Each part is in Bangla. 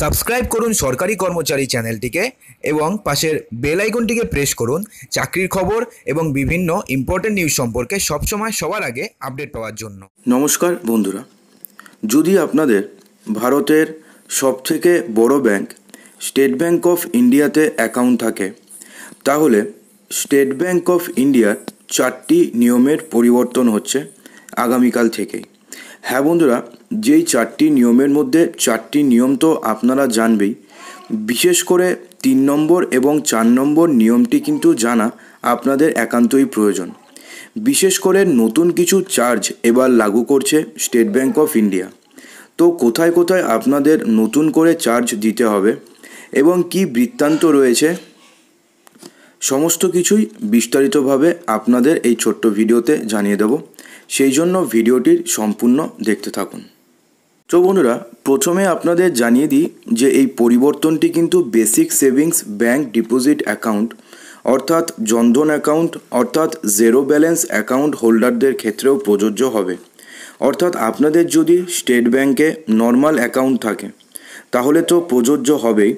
সাবস্ক্রাইব করুন সরকারি কর্মচারী চ্যানেলটিকে এবং পাশের বেল আইকনটিকে প্রেস করুন চাকরির খবর এবং বিভিন্ন ইম্পর্টেন্ট নিউজ সম্পর্কে সবসময় সবার আগে আপডেট পাওয়ার জন্য নমস্কার বন্ধুরা যদি আপনাদের ভারতের সবথেকে বড় ব্যাংক স্টেট ব্যাংক অফ ইন্ডিয়াতে অ্যাকাউন্ট থাকে তাহলে স্টেট ব্যাংক অফ ইন্ডিয়ার চারটি নিয়মের পরিবর্তন হচ্ছে আগামীকাল থেকেই হ্যাঁ বন্ধুরা যেই চারটি নিয়মের মধ্যে চারটি নিয়ম তো আপনারা জানবেই বিশেষ করে তিন নম্বর এবং চার নম্বর নিয়মটি কিন্তু জানা আপনাদের একান্তই প্রয়োজন বিশেষ করে নতুন কিছু চার্জ এবার লাগু করছে স্টেট ব্যাঙ্ক অফ ইন্ডিয়া তো কোথায় কোথায় আপনাদের নতুন করে চার্জ দিতে হবে এবং কি বৃত্তান্ত রয়েছে সমস্ত কিছুই বিস্তারিতভাবে আপনাদের এই ছোট্ট ভিডিওতে জানিয়ে দেবো সেই জন্য ভিডিওটির সম্পূর্ণ দেখতে থাকুন তো বন্ধুরা প্রথমে আপনাদের জানিয়ে দিই যে এই পরিবর্তনটি কিন্তু basic savings bank deposit account অর্থাৎ জনধন অ্যাকাউন্ট অর্থাৎ জেরো ব্যালেন্স অ্যাকাউন্ট হোল্ডারদের ক্ষেত্রেও প্রযোজ্য হবে অর্থাৎ আপনাদের যদি স্টেট ব্যাংকে নর্মাল অ্যাকাউন্ট থাকে তাহলে তো প্রযোজ্য হবেই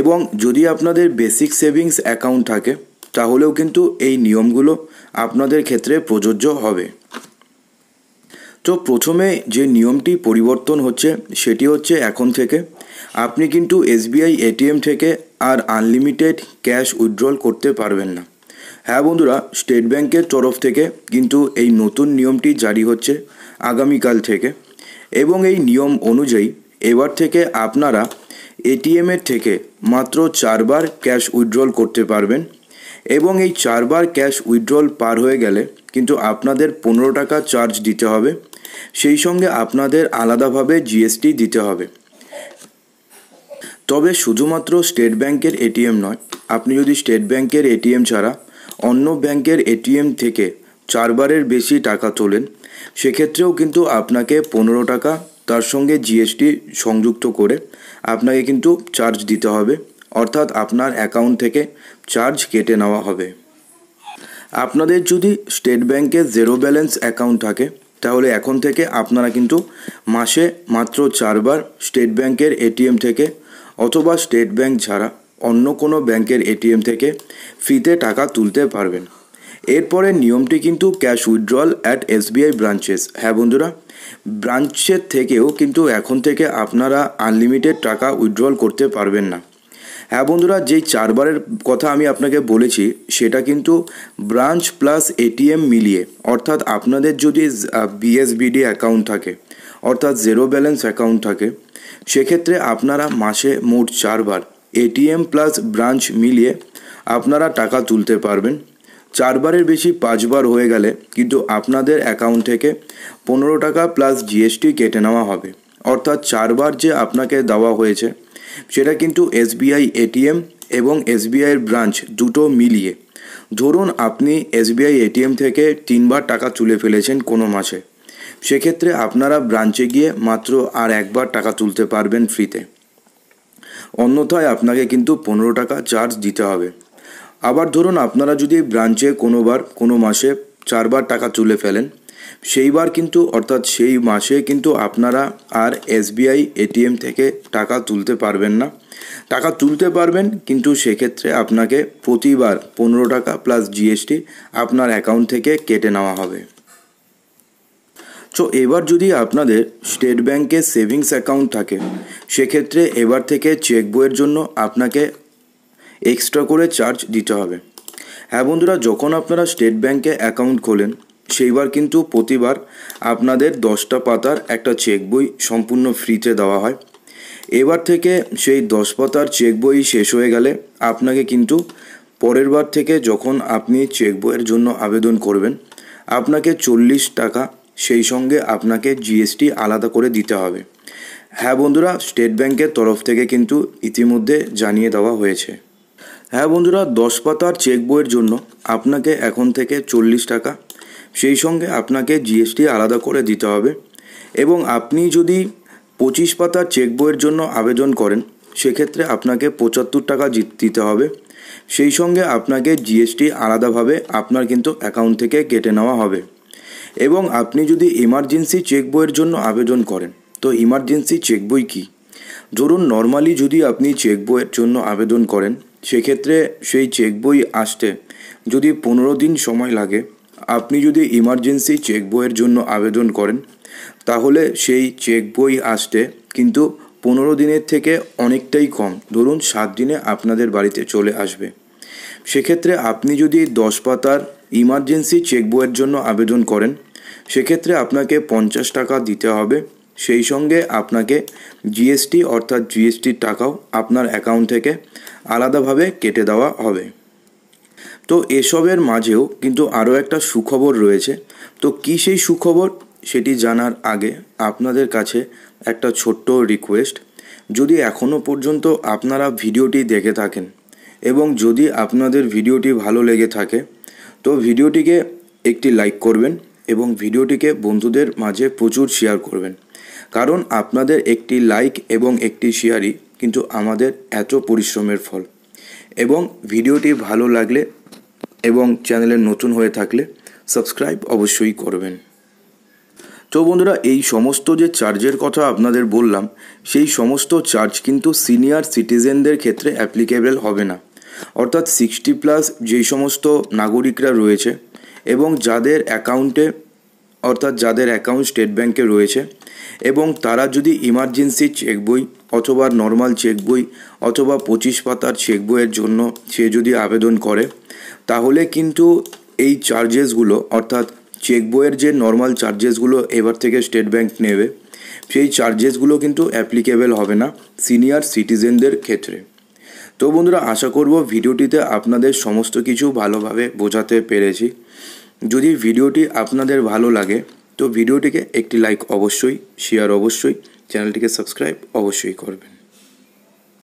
এবং যদি আপনাদের বেসিক সেভিংস অ্যাকাউন্ট থাকে তাহলেও কিন্তু এই নিয়মগুলো আপনাদের ক্ষেত্রে প্রযোজ্য হবে তো প্রথমে যে নিয়মটি পরিবর্তন হচ্ছে সেটি হচ্ছে এখন থেকে আপনি কিন্তু এসবিআই এটিএম থেকে আর আনলিমিটেড ক্যাশ উইথড্রল করতে পারবেন না হ্যাঁ বন্ধুরা স্টেট ব্যাংকের তরফ থেকে কিন্তু এই নতুন নিয়মটি জারি হচ্ছে আগামীকাল থেকে এবং এই নিয়ম অনুযায়ী এবার থেকে আপনারা এটিএমের থেকে মাত্র চারবার ক্যাশ উইথড্রল করতে পারবেন এবং এই চারবার ক্যাশ উইথড্রল পার হয়ে গেলে কিন্তু আপনাদের পনেরো টাকা চার্জ দিতে হবে সেই সঙ্গে আপনাদের আলাদাভাবে জিএসটি দিতে হবে তবে শুধুমাত্র স্টেট ব্যাংকের এটিএম নয় আপনি যদি স্টেট ব্যাংকের এটিএম ছাড়া অন্য ব্যাংকের এটিএম থেকে চারবারের বেশি টাকা তোলেন সেক্ষেত্রেও কিন্তু আপনাকে পনেরো টাকা তার সঙ্গে জিএসটি সংযুক্ত করে আপনাকে কিন্তু চার্জ দিতে হবে অর্থাৎ আপনার অ্যাকাউন্ট থেকে চার্জ কেটে নেওয়া হবে আপনাদের যদি স্টেট ব্যাংকে জেরো ব্যালেন্স অ্যাকাউন্ট থাকে তাহলে এখন থেকে আপনারা কিন্তু মাসে মাত্র চারবার স্টেট ব্যাংকের এটিএম থেকে অথবা স্টেট ব্যাংক ছাড়া অন্য কোনো ব্যাংকের এটিএম থেকে ফ্রিতে টাকা তুলতে পারবেন এরপরে নিয়মটি কিন্তু cash withdrawal at SBI branches হ্যাঁ বন্ধুরা ব্রাঞ্চের থেকেও কিন্তু এখন থেকে আপনারা আনলিমিটেড টাকা উইথড্রল করতে পারবেন না হ্যাঁ বন্ধুরা যেই চারবারের কথা আমি আপনাকে বলেছি সেটা কিন্তু ব্রাঞ্চ প্লাস এটিএম মিলিয়ে অর্থাৎ আপনাদের যদি বিএসবিডি অ্যাকাউন্ট থাকে অর্থাৎ জেরো ব্যালেন্স অ্যাকাউন্ট থাকে সেক্ষেত্রে আপনারা মাসে মোট চারবার এটিএম প্লাস ব্রাঞ্চ মিলিয়ে আপনারা টাকা তুলতে পারবেন চারবারের বেশি পাঁচবার হয়ে গেলে কিন্তু আপনাদের অ্যাকাউন্ট থেকে পনেরো টাকা প্লাস জিএসটি কেটে নেওয়া হবে অর্থাৎ চারবার যে আপনাকে দেওয়া হয়েছে সেটা কিন্তু এসবিআই এটিএম এবং এসবিআইয়ের ব্রাঞ্চ দুটো মিলিয়ে ধরুন আপনি এসবিআই এটিএম থেকে তিনবার টাকা তুলে ফেলেছেন কোনো মাসে সেক্ষেত্রে আপনারা ব্রাঞ্চে গিয়ে মাত্র আর একবার টাকা তুলতে পারবেন ফ্রিতে অন্যথায় আপনাকে কিন্তু পনেরো টাকা চার্জ দিতে হবে আবার ধরুন আপনারা যদি ব্রাঞ্চে কোনোবার কোনো মাসে চারবার টাকা তুলে ফেলেন সেইবার কিন্তু অর্থাৎ সেই মাসে কিন্তু আপনারা আর এসবিআই এটিএম থেকে টাকা তুলতে পারবেন না টাকা তুলতে পারবেন কিন্তু সেক্ষেত্রে আপনাকে প্রতিবার পনেরো টাকা প্লাস জিএসটি আপনার অ্যাকাউন্ট থেকে কেটে নেওয়া হবে তো এবার যদি আপনাদের স্টেট ব্যাংকে সেভিংস অ্যাকাউন্ট থাকে সেক্ষেত্রে এবার থেকে চেক বইয়ের জন্য আপনাকে এক্সট্রা করে চার্জ দিতে হবে হ্যাঁ বন্ধুরা যখন আপনারা স্টেট ব্যাংকে অ্যাকাউন্ট খোলেন সেইবার কিন্তু প্রতিবার আপনাদের দশটা পাতার একটা চেক বই সম্পূর্ণ ফ্রিতে দেওয়া হয় এবার থেকে সেই দশ পাতার চেক বই শেষ হয়ে গেলে আপনাকে কিন্তু পরের বার থেকে যখন আপনি চেক বইয়ের জন্য আবেদন করবেন আপনাকে চল্লিশ টাকা সেই সঙ্গে আপনাকে জিএসটি আলাদা করে দিতে হবে হ্যাঁ বন্ধুরা স্টেট ব্যাংকের তরফ থেকে কিন্তু ইতিমধ্যে জানিয়ে দেওয়া হয়েছে হ্যাঁ বন্ধুরা দশ পাতার চেক বইয়ের জন্য আপনাকে এখন থেকে চল্লিশ টাকা সেই সঙ্গে আপনাকে জিএসটি আলাদা করে দিতে হবে এবং আপনি যদি পঁচিশ পাতার চেক বইয়ের জন্য আবেদন করেন সেক্ষেত্রে আপনাকে পঁচাত্তর টাকা দিতে হবে সেই সঙ্গে আপনাকে জিএসটি আলাদাভাবে আপনার কিন্তু অ্যাকাউন্ট থেকে কেটে নেওয়া হবে এবং আপনি যদি ইমার্জেন্সি চেক বইয়ের জন্য আবেদন করেন তো ইমার্জেন্সি চেক বই কী ধরুন নর্মালি যদি আপনি চেক বইয়ের জন্য আবেদন করেন সেক্ষেত্রে সেই চেক বই আসতে যদি পনেরো দিন সময় লাগে আপনি যদি ইমার্জেন্সি চেক বইয়ের জন্য আবেদন করেন তাহলে সেই চেক বই আসতে কিন্তু পনেরো দিনের থেকে অনেকটাই কম ধরুন সাত দিনে আপনাদের বাড়িতে চলে আসবে সেক্ষেত্রে আপনি যদি দশ পাতার ইমার্জেন্সি চেক বইয়ের জন্য আবেদন করেন সেক্ষেত্রে আপনাকে পঞ্চাশ টাকা দিতে হবে সেই সঙ্গে আপনাকে জিএসটি অর্থাৎ জিএসটির টাকাও আপনার অ্যাকাউন্ট থেকে আলাদাভাবে কেটে দেওয়া হবে তো এসবের মাঝেও কিন্তু আরও একটা সুখবর রয়েছে তো কী সেই সুখবর সেটি জানার আগে আপনাদের কাছে একটা ছোট্ট রিকোয়েস্ট যদি এখনও পর্যন্ত আপনারা ভিডিওটি দেখে থাকেন এবং যদি আপনাদের ভিডিওটি ভালো লেগে থাকে তো ভিডিওটিকে একটি লাইক করবেন এবং ভিডিওটিকে বন্ধুদের মাঝে প্রচুর শেয়ার করবেন কারণ আপনাদের একটি লাইক এবং একটি শেয়ারই কিন্তু আমাদের এত পরিশ্রমের ফল এবং ভিডিওটি ভালো লাগলে এবং চ্যানেলে নতুন হয়ে থাকলে সাবস্ক্রাইব অবশ্যই করবেন তো বন্ধুরা এই সমস্ত যে চার্জের কথা আপনাদের বললাম সেই সমস্ত চার্জ কিন্তু সিনিয়র সিটিজেনদের ক্ষেত্রে অ্যাপ্লিকেবল হবে না অর্থাৎ সিক্সটি প্লাস যেই সমস্ত নাগরিকরা রয়েছে এবং যাদের অ্যাকাউন্টে অর্থাৎ যাদের অ্যাকাউন্ট স্টেট ব্যাংকে রয়েছে এবং তারা যদি ইমার্জেন্সি চেক বই অথবা নর্মাল চেক বই অথবা পঁচিশ পাতার চেক বইয়ের জন্য সে যদি আবেদন করে তাহলে কিন্তু এই চার্জেসগুলো অর্থাৎ চেক বইয়ের যে নর্মাল চার্জেসগুলো এবার থেকে স্টেট ব্যাংক নেবে সেই চার্জেসগুলো কিন্তু অ্যাপ্লিকেবল হবে না সিনিয়র সিটিজেনদের ক্ষেত্রে তো বন্ধুরা আশা করব ভিডিওটিতে আপনাদের সমস্ত কিছু ভালোভাবে বোঝাতে পেরেছি যদি ভিডিওটি আপনাদের ভালো লাগে তো ভিডিওটিকে একটি লাইক অবশ্যই শেয়ার অবশ্যই চ্যানেলটিকে সাবস্ক্রাইব অবশ্যই করবেন